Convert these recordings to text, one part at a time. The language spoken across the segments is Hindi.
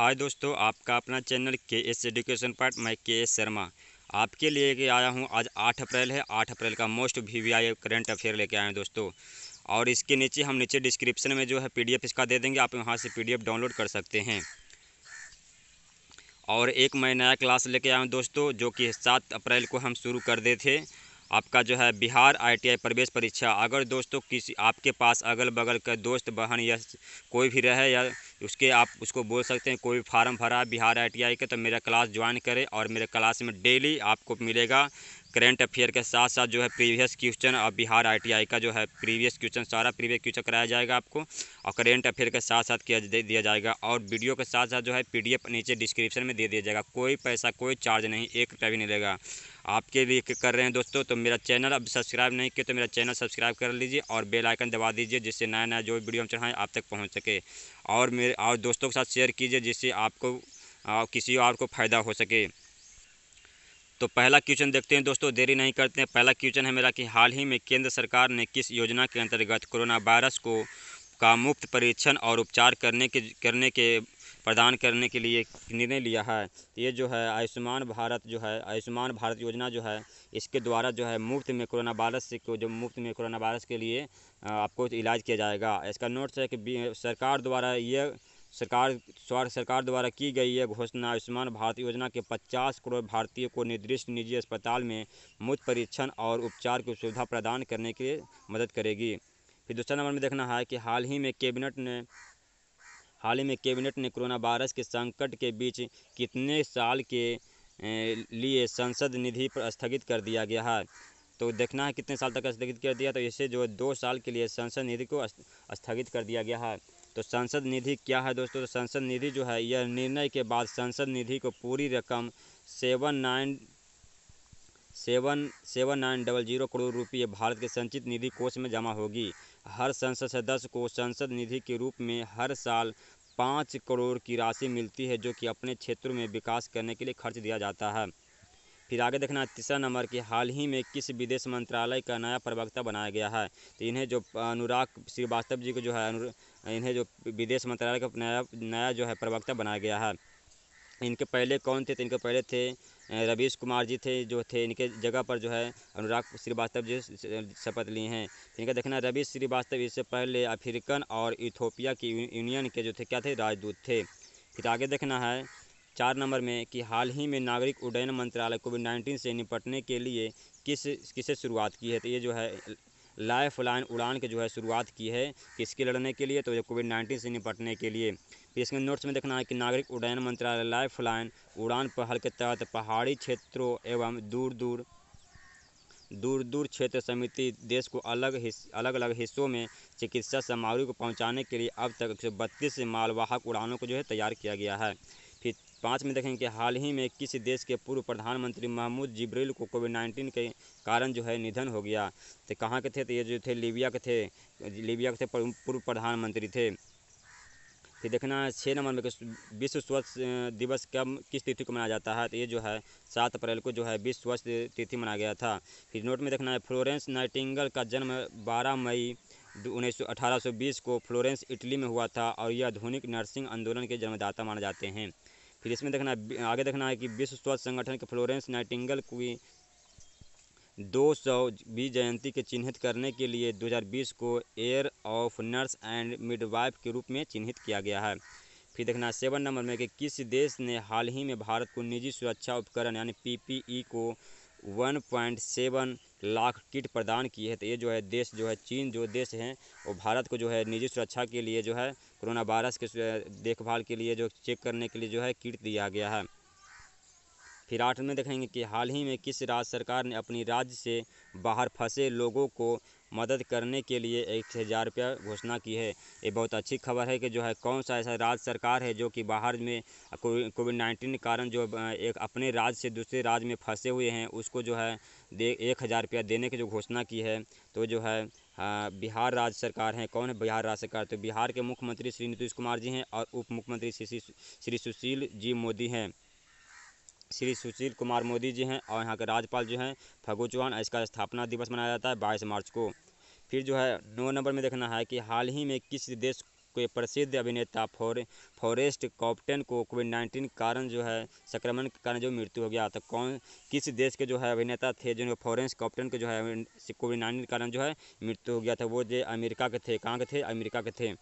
हाय दोस्तों आपका अपना channel K S education part मैं के एस शर्मा आपके लिए आया हूं आज 8 अप्रैल है 8 अप्रैल का most V V I current affair लेके आए हैं दोस्तों और इसके नीचे हम नीचे डिस्क्रिप्शन में जो है पीडीएफ इसका दे देंगे आप यहां से पीडीएफ डाउनलोड कर सकते हैं और एक मैं नया क्लास लेके आया हूँ दोस्तों जो कि सात अप्रैल को हम शुरू कर दिए थे आपका जो है बिहार आईटीआई प्रवेश परीक्षा अगर दोस्तों किसी आपके पास अगल बगल का दोस्त बहन या कोई भी रहे या उसके आप उसको बोल सकते हैं कोई भी फार्म भरा बिहार आईटीआई का तो मेरा क्लास ज्वाइन करें और मेरे क्लास में डेली आपको मिलेगा करेंट अफेयर के साथ साथ जो है प्रीवियस क्वेश्चन और बिहार आईटीआई का जो है प्रीवियस क्वेश्चन सारा प्रीवियस क्वेश्चन कराया जाएगा आपको और करेंट अफेयर के साथ साथ किया दिया जाएगा और वीडियो के साथ साथ जो है पीडीएफ नीचे डिस्क्रिप्शन में दे दिया जाएगा कोई पैसा कोई चार्ज नहीं एक रुपया भी नहीं लेगा आपके लिए कर रहे हैं दोस्तों तो मेरा चैनल अब सब्सक्राइब नहीं किया तो मेरा चैनल सब्सक्राइब कर लीजिए और बेल आइकन दबा दीजिए जिससे नया नया जो वीडियो हम चढ़ाएँ आप तक पहुँच सके और मेरे और दोस्तों के साथ शेयर कीजिए जिससे आपको आ, किसी और को फ़ायदा हो सके तो पहला क्वेश्चन देखते हैं दोस्तों देरी नहीं करते हैं पहला क्वेश्चन है मेरा कि हाल ही में केंद्र सरकार ने किस योजना के अंतर्गत कोरोना वायरस को का मुफ्त परीक्षण और उपचार करने के करने के प्रदान करने के लिए निर्णय लिया है तो ये जो है आयुष्मान भारत जो है आयुष्मान भारत योजना जो है इसके द्वारा जो है मुफ्त में कोरोना वायरस से जो मुफ्त में कोरोना वायरस के लिए आपको इलाज किया जाएगा इसका नोट्स है कि सरकार द्वारा यह सरकार स्वास्थ्य सरकार द्वारा की गई यह घोषणा आयुष्मान भारत योजना के 50 करोड़ भारतीयों को निर्दिष्ट निजी अस्पताल में मुफ्त परीक्षण और उपचार की सुविधा प्रदान करने के लिए मदद करेगी फिर दूसरा नंबर में देखना है कि हाल ही में कैबिनेट ने हाल ही में कैबिनेट ने कोरोना वायरस के संकट के बीच कितने साल के लिए संसद निधि पर स्थगित कर दिया गया है तो देखना है कितने साल तक स्थगित कर दिया तो इसे जो दो साल के लिए संसद निधि को स्थगित कर दिया गया है तो संसद निधि क्या है दोस्तों तो संसद निधि जो है यह निर्णय के बाद संसद निधि को पूरी रकम seven nine seven seven nine double zero crore रुपये भारत के संचित निधि कोष में जमा होगी हर संसद सदस्य को संसद निधि के रूप में हर साल पाँच करोड़ की राशि मिलती है जो कि अपने क्षेत्र में विकास करने के लिए खर्च दिया जाता है फिर आगे देखना तीसरा नंबर कि हाल ही में किस विदेश मंत्रालय का नया प्रवक्ता बनाया गया है तो इन्हें जो अनुराग श्रीवास्तव जी को जो है इन्हें जो विदेश मंत्रालय का नया नया जो है प्रवक्ता बनाया गया है इनके पहले कौन थे तो इनके पहले थे रवीश कुमार जी थे जो थे इनके जगह पर जो है अनुराग श्रीवास्तव जी शपथ लिए हैं इनका देखना रवीश श्रीवास्तव इससे पहले अफ्रीकन और इथोपिया की यूनियन के जो थे क्या थे राजदूत थे फिर आगे देखना है चार नंबर में कि हाल ही में नागरिक उड्डयन मंत्रालय कोविड नाइन्टीन से निपटने के लिए किस किसे शुरुआत की है तो ये जो है लाइफ लाइन उड़ान के जो है शुरुआत की है किसके लड़ने के लिए तो कोविड नाइन्टीन से निपटने के लिए फिर इसके नोट्स में देखना है कि नागरिक उड्डयन मंत्रालय लाइफ लाइन उड़ान पहल के तहत पहाड़ी क्षेत्रों एवं दूर दूर दूर दूर क्षेत्र समिति देश को अलग हिस, अलग अलग हिस्सों में चिकित्सा सामग्री को पहुंचाने के लिए अब तक एक सौ बत्तीस मालवाहक उड़ानों को जो है तैयार किया गया है फिर पाँच में देखेंगे कि हाल ही में किस देश के पूर्व प्रधानमंत्री महमूद जिब्रिल को कोविड नाइन्टीन के कारण जो है निधन हो गया तो कहाँ के थे तो ये जो थे लीबिया के थे लीबिया के थे पूर्व प्रधानमंत्री थे फिर देखना है छः नंबर में विश्व स्वच्छ दिवस कब किस तिथि को मनाया जाता है तो ये जो है सात अप्रैल को जो है विश्व स्वच्छ तिथि मनाया गया था फिर नोट में देखना है फ्लोरेंस नाइटिंगल का जन्म बारह मई उन्नीस सौ अठारह सौ बीस को फ्लोरेंस इटली में हुआ था और यह आधुनिक नर्सिंग आंदोलन के जन्मदाता माने जाते हैं फिर इसमें देखना आगे देखना है कि विश्व स्वास्थ्य संगठन के फ्लोरेंस नाइटिंगल की दो सौवीं जयंती के चिन्हित करने के लिए दो हज़ार बीस को year of nurse and midwife के रूप में चिन्हित किया गया है फिर देखना सेवन नंबर में कि किस देश ने हाल ही में भारत को निजी सुरक्षा उपकरण यानी पीपीई e को 1.7 लाख किट प्रदान किए हैं तो ये जो है देश जो है चीन जो देश हैं वो भारत को जो है निजी सुरक्षा के लिए जो है कोरोना वायरस के देखभाल के लिए जो चेक करने के लिए जो है किट दिया गया है फिर आठ में देखेंगे कि हाल ही में किस राज्य सरकार ने अपनी राज्य से बाहर फंसे लोगों को मदद करने के लिए एक हज़ार रुपया घोषणा की है ये बहुत अच्छी खबर है कि जो है कौन सा ऐसा राज्य सरकार है जो कि बाहर में कोविड नाइन्टीन के कारण जो एक अपने राज्य से दूसरे राज्य में फंसे हुए हैं उसको जो है दे एक हज़ार रुपया देने की जो घोषणा की है तो जो है बिहार राज्य सरकार है कौन है बिहार राज्य सरकार तो बिहार के मुख्यमंत्री श्री नीतीश कुमार जी हैं और उप मुख्यमंत्री श्री सुशील जी मोदी हैं श्री सुशील कुमार मोदी जी हैं और यहाँ के राज्यपाल जो हैं फगू चौहान इसका स्थापना दिवस मनाया जाता है बाईस मार्च को फिर जो है नौ नंबर में देखना है कि हाल ही में किस देश के प्रसिद्ध अभिनेता फॉरे फॉरेस्ट कॉप्टन को कोविड नाइन्टीन कारण जो है संक्रमण के कारण जो मृत्यु हो गया तो कौन किस देश के जो है अभिनेता थे जिनको फॉरेस्ट कॉप्टन के जो है कोविड नाइन्टीन कारण जो है मृत्यु हो गया था वो जो अमेरिका के थे कहाँ के थे अमेरिका के थे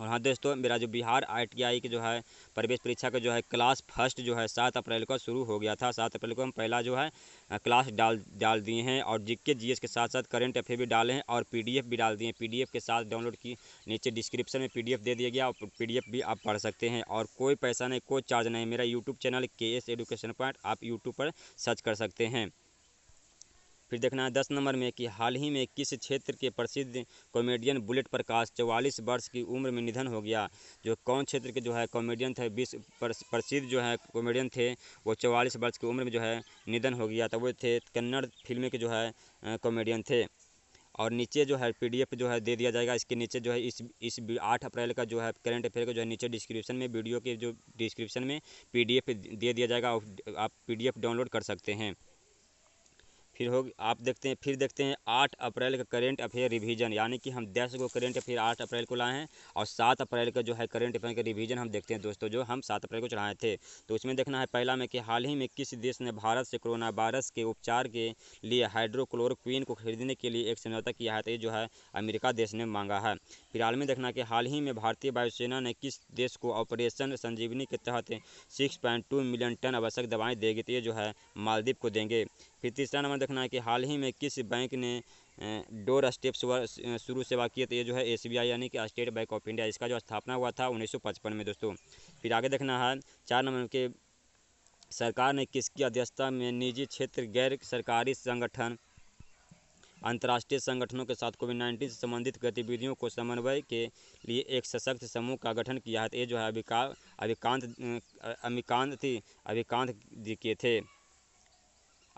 और हाँ दोस्तों मेरा जो बिहार आई टी की जो है प्रवेश परीक्षा का जो है क्लास फर्स्ट जो है सात अप्रैल को शुरू हो गया था सात अप्रैल को हम पहला जो है क्लास डाल डाल दिए हैं और जीके जीएस के साथ साथ करंट अफेयर भी डाले हैं और पीडीएफ भी डाल दिए हैं पीडीएफ के साथ डाउनलोड की नीचे डिस्क्रिप्शन में पी दे दिया गया और पी भी आप पढ़ सकते हैं और कोई पैसा नहीं कोई चार्ज नहीं मेरा YouTube channel K S education point आप यूट्यूब पर सर्च कर सकते हैं फिर देखना है दस नंबर में कि हाल ही में किस क्षेत्र के प्रसिद्ध कॉमेडियन बुलेट प्रकाश चौवालीस वर्ष की उम्र में निधन हो गया जो कौन क्षेत्र के जो है कॉमेडियन थे बीस प्रसिद्ध जो है कॉमेडियन थे वो चौवालीस वर्ष की उम्र में जो है निधन हो गया तो वो थे कन्नड़ फिल्म के जो है कॉमेडियन थे और नीचे जो है पीडीएफ जो है दे दिया जाएगा इसके नीचे जो है इस इस आठ अप्रैल का जो है करंट अफेयर का जो है नीचे डिस्क्रिप्शन में वीडियो के जो डिस्क्रिप्शन में पीडीएफ दे दिया जाएगा आप पीडीएफ डाउनलोड कर सकते हैं फिर हो आप देखते हैं फिर देखते हैं आठ अप्रैल का करेंट अफेयर रिवीजन यानी कि हम दस को करेंट अफेयर आठ अप्रैल को लाए हैं और सात अप्रैल का जो है करेंट अफेयर का रिवीजन हम देखते हैं दोस्तों जो हम सात अप्रैल को चढ़ाए थे तो उसमें देखना है पहला में कि हाल ही में किस देश ने भारत से कोरोना वायरस के उपचार के लिए हाइड्रोक्लोरोक्वीन को खरीदने के लिए एक समझौता किया है तो ये जो है अमेरिका देश ने मांगा है फिर हाल में देखना कि हाल ही में भारतीय वायुसेना ने किस देश को ऑपरेशन संजीवनी के तहत सिक्स मिलियन टन आवश्यक दवाएँ देगी तो ये जो है मालदीव को देंगे फिर तीसरा नंबर देखना है कि हाल ही में किस बैंक ने डोर स्टेप शुरू सेवा किए तो ये जो है एस यानी कि स्टेट बैंक ऑफ इंडिया इसका जो स्थापना हुआ था 1955 में दोस्तों फिर आगे देखना है चार नंबर के सरकार ने किसकी अध्यक्षता में निजी क्षेत्र गैर सरकारी संगठन अंतर्राष्ट्रीय संगठनों के साथ कोविड नाइन्टीन से संबंधित गतिविधियों को समन्वय के लिए एक सशक्त समूह का गठन किया है तो ये जो है अभिका अभिकांत अमिकांत थी अभिकांत जी के थे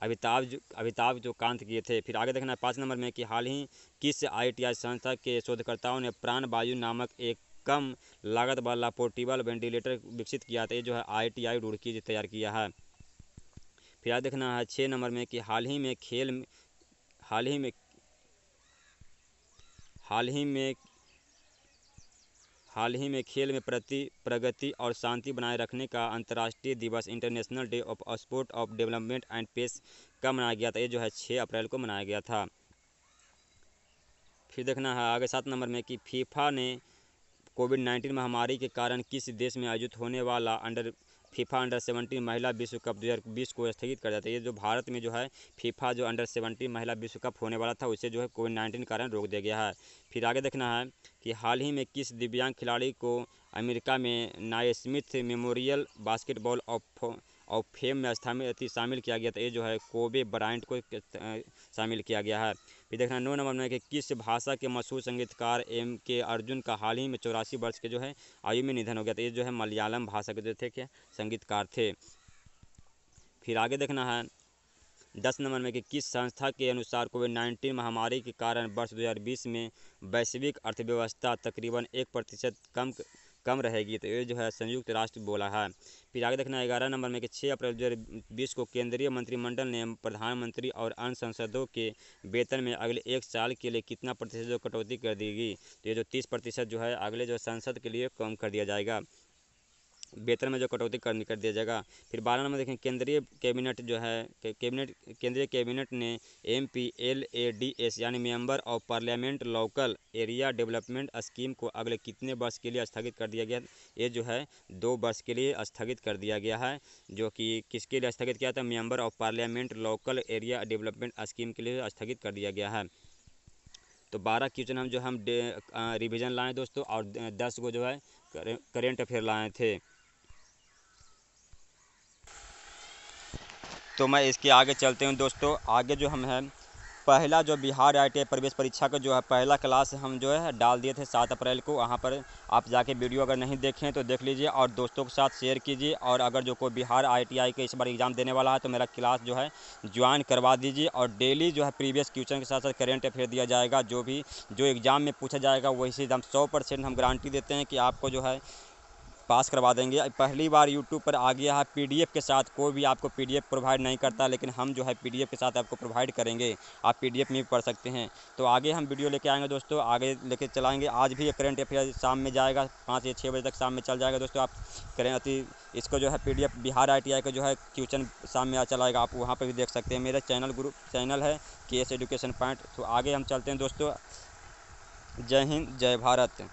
अमिताभ जो अमिताभ जो कांत किए थे फिर आगे देखना पाँच नंबर में कि हाल ही किस आईटीआई संस्था के शोधकर्ताओं ने प्राणवायु नामक एक कम लागत वाला पोर्टेबल वेंटिलेटर विकसित किया था ये जो है आईटीआई रुड़की तैयार किया है फिर आज देखना है छः नंबर में कि हाल ही में खेल हाल ही में हाल ही में हाल ही में खेल में प्रति प्रगति और शांति बनाए रखने का अंतर्राष्ट्रीय दिवस international day of sport of development and peace का मनाया गया था ये जो है छः अप्रैल को मनाया गया था फिर देखना है आगे सात नंबर में कि फीफा ने कोविड नाइन्टीन महामारी के कारण किस देश में आयोजित होने वाला अंडर फीफा अंडर सेवेंटीन महिला विश्व कप दो हज़ार बीस को स्थगित कर जाता है ये जो भारत में जो है फीफा जो अंडर सेवेंटीन महिला विश्व कप होने वाला था उसे जो है कोविड नाइन्टीन कारण रोक दिया गया है फिर आगे देखना है कि हाल ही में किस दिव्यांग खिलाड़ी को अमेरिका में नायस्मिथ मेमोरियल बास्केटबॉल ऑफ और फेम में स्थापित शामिल किया गया था ये जो है कोबे ब्रायंट को शामिल किया गया है ये देखना नौ नंबर में कि किस भाषा के मशहूर संगीतकार एम के अर्जुन का हाल ही में चौरासी वर्ष के जो है आयु में निधन हो गया था ये जो है मलयालम भाषा के जो थे क्या संगीतकार थे फिर आगे देखना है दस नंबर में कि किस संस्था के अनुसार कोविड नाइन्टीन महामारी के कारण वर्ष 2020 में वैश्विक अर्थव्यवस्था तकरीबन एक प्रतिशत कम कम रहेगी तो ये जो है संयुक्त राष्ट्र बोला है फिर आगे देखना ग्यारह नंबर में कि छः अप्रैल दो हज़ार बीस को केंद्रीय मंत्रिमंडल ने प्रधानमंत्री और अन्य संसदों के वेतन में अगले एक साल के लिए कितना प्रतिशत जो कटौती कर देगी तो ये जो तीस प्रतिशत जो है अगले जो संसद के लिए कम कर दिया जाएगा वेतन में जो कटौती कर कर दिया जाएगा फिर बारह नंबर देखें केंद्रीय कैबिनेट जो है कैबिनेट केंद्रीय कैबिनेट ने M P L A D S यानी member of parliament local area development scheme को अगले कितने वर्ष के लिए स्थगित कर दिया गया ये जो है दो वर्ष के लिए स्थगित कर दिया गया है जो कि किसके लिए स्थगित किया था member of parliament local area development scheme के लिए स्थगित कर दिया गया है तो बारह क्वेश्चन हम जो हम रिविज़न लाएँ दोस्तों और दस को जो है करेंट अफेयर लाए थे तो मैं इसके आगे चलते हूँ दोस्तों आगे जो हम हैं पहला जो बिहार आई प्रवेश परीक्षा का जो है पहला क्लास हम जो है डाल दिए थे सात अप्रैल को वहाँ पर आप जाके वीडियो अगर नहीं देखें तो देख लीजिए और दोस्तों के साथ शेयर कीजिए और अगर जो कोई बिहार आई के इस बार एग्ज़ाम देने वाला है तो मेरा क्लास जो है ज्वाइन करवा दीजिए और डेली जो है प्रीवियस क्वेश्चन के साथ साथ करेंट अफेयर दिया जाएगा जो भी जो एग्ज़ाम में पूछा जाएगा वही से हम सौ हम गारंटी देते हैं कि आपको जो है पास करवा देंगे पहली बार यूट्यूब पर आ गया है पी के साथ कोई भी आपको पी प्रोवाइड नहीं करता लेकिन हम जो है पी के साथ आपको प्रोवाइड करेंगे आप पी में भी पढ़ सकते हैं तो आगे हम वीडियो लेके आएंगे दोस्तों आगे लेके चलाएंगे आज भी करंट अफेयर शाम में जाएगा पाँच या छः बजे तक शाम में चल जाएगा दोस्तों आप करें अति इसको जो है पी बिहार आई का जो है क्वेश्चन शाम में चलाएगा आप वहाँ पर भी देख सकते हैं मेरा चैनल ग्रुप चैनल है के एस एजुकेशन पॉइंट तो आगे हम चलते हैं दोस्तों जय हिंद जय भारत